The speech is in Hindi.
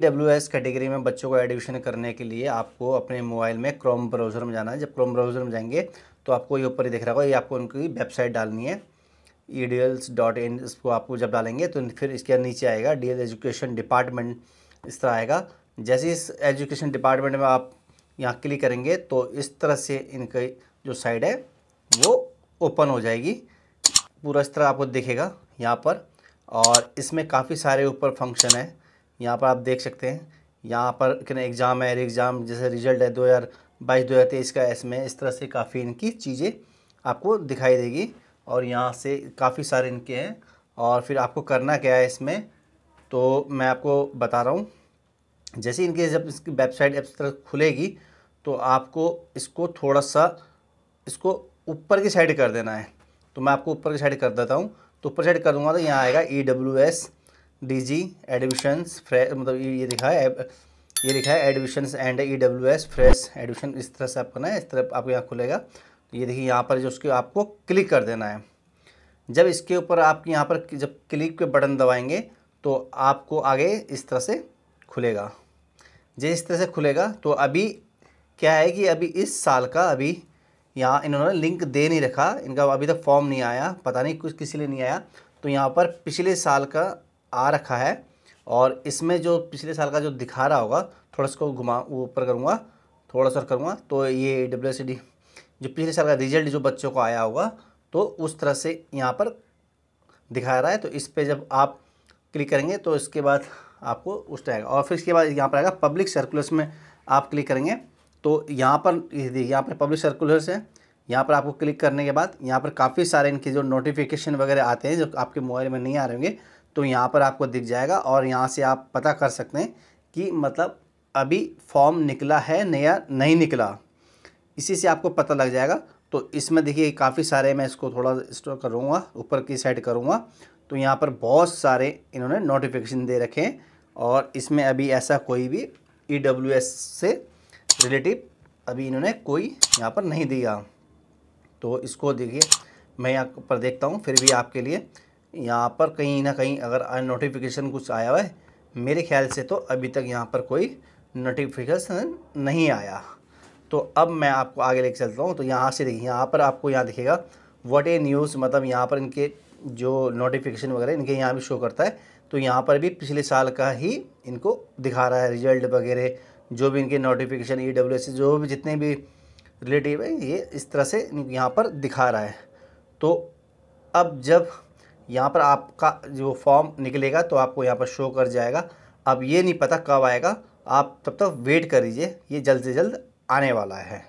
डब्ल्यू एस कैटेगरी में बच्चों को एडमिशन करने के लिए आपको अपने मोबाइल में क्रोम ब्राउज़र में जाना है जब क्रोम ब्राउज़र में जाएंगे तो आपको ये ऊपर ही दिख रहा होगा ये आपको उनकी वेबसाइट डालनी है E D els dot in इसको आपको जब डालेंगे तो फिर इसके नीचे आएगा डी एल एजुकेशन डिपार्टमेंट इस तरह आएगा जैसे इस एजुकेशन डिपार्टमेंट में आप यहाँ क्लिक करेंगे तो इस तरह से इनकी जो साइड है वो ओपन हो जाएगी पूरा इस तरह आपको दिखेगा यहाँ पर और इसमें काफ़ी सारे ऊपर फंक्शन है यहाँ पर आप देख सकते हैं यहाँ पर कितना एग्ज़ाम है एग्ज़ाम जैसे रिजल्ट है दो हज़ार बाईस दो हज़ार तेईस का इसमें इस तरह से काफ़ी इनकी चीज़ें आपको दिखाई देगी और यहाँ से काफ़ी सारे इनके हैं और फिर आपको करना क्या है इसमें तो मैं आपको बता रहा हूँ जैसे इनके जब इसकी वेबसाइट इस तरह खुलेगी तो आपको इसको थोड़ा सा इसको ऊपर की साइड कर देना है तो मैं आपको ऊपर की साइड कर देता हूँ तो ऊपर साइड कर दूँगा तो यहाँ आएगा E W S DG admissions fresh मतलब ये दिखा है ये लिखा है admissions and E W S fresh admission इस तरह से आप करना है इस तरह आपको यहाँ खुलेगा ये देखिए यहाँ पर जो उसके आपको क्लिक कर देना है जब इसके ऊपर आप यहाँ पर जब क्लिक पे बटन दबाएंगे तो आपको आगे इस तरह से खुलेगा जिस तरह से खुलेगा तो अभी क्या है कि अभी इस साल का अभी यहाँ इन्होंने लिंक दे नहीं रखा इनका अभी तक फॉर्म नहीं आया पता नहीं कुछ किसी लिए नहीं आया तो यहाँ पर पिछले साल का आ रखा है और इसमें जो पिछले साल का जो दिखा रहा होगा थोड़ा सा घुमा ऊपर करूँगा थोड़ा सा करूँगा तो ये डब्ल्यू जो पिछले साल का रिजल्ट जो बच्चों को आया होगा तो उस तरह से यहाँ पर दिखा रहा है तो इस पर जब आप क्लिक करेंगे तो इसके बाद आपको उस टाइम और फिर इसके बाद यहाँ पर आएगा पब्लिक सर्कुलर्स में आप क्लिक करेंगे तो यहाँ पर यहाँ पर पब्लिक सर्कुलर्स है यहाँ पर आपको क्लिक करने के बाद यहाँ पर काफ़ी सारे इनके जो नोटिफिकेशन वगैरह आते हैं जो आपके मोबाइल में नहीं आ रहे होंगे तो यहाँ पर आपको दिख जाएगा और यहाँ से आप पता कर सकते हैं कि मतलब अभी फॉर्म निकला है नया नहीं निकला इसी से आपको पता लग जाएगा तो इसमें देखिए काफ़ी सारे मैं इसको थोड़ा स्टोर करूँगा ऊपर की साइड करूँगा तो यहाँ पर बहुत सारे इन्होंने नोटिफिकेशन दे रखे हैं और इसमें अभी ऐसा कोई भी ई e से रिलेटिव अभी इन्होंने कोई यहाँ पर नहीं दिया तो इसको देखिए मैं यहाँ पर देखता हूँ फिर भी आपके लिए यहाँ पर कहीं ना कहीं अगर नोटिफिकेशन कुछ आया हुआ है मेरे ख्याल से तो अभी तक यहाँ पर कोई नोटिफिकेशन नहीं आया तो अब मैं आपको आगे लेके चलता हूँ तो यहाँ से देखिए यहाँ पर आपको यहाँ दिखेगा वट ए न्यूज़ मतलब यहाँ पर इनके जो नोटिफिकेशन वगैरह इनके यहाँ भी शो करता है तो यहाँ पर भी पिछले साल का ही इनको दिखा रहा है रिजल्ट वगैरह जो भी इनके नोटिफिकेशन ई डब्ल्यू एस जो भी जितने भी रिलेटिव है ये इस तरह से यहाँ पर दिखा रहा है तो अब जब यहाँ पर आपका जो फॉर्म निकलेगा तो आपको यहाँ पर शो कर जाएगा अब ये नहीं पता कब आएगा आप तब तक वेट कर लीजिए ये जल्द से जल्द आने वाला है